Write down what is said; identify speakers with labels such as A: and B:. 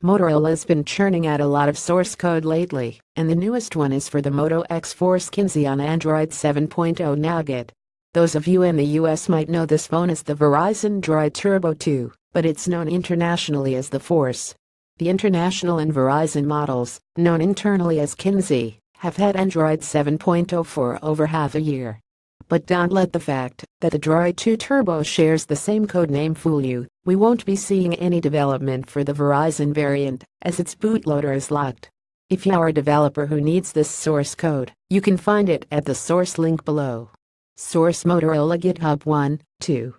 A: Motorola's been churning out a lot of source code lately, and the newest one is for the Moto X4 Skinzy on Android 7.0 Nougat. Those of you in the US might know this phone as the Verizon Droid Turbo 2, but it's known internationally as the Force. The international and Verizon models, known internally as Kinsey, have had Android 7.0 for over half a year. But don't let the fact that the Droid 2 Turbo shares the same codename fool you, we won't be seeing any development for the Verizon variant, as its bootloader is locked. If you are a developer who needs this source code, you can find it at the source link below. Source Motorola
B: GitHub 1, 2.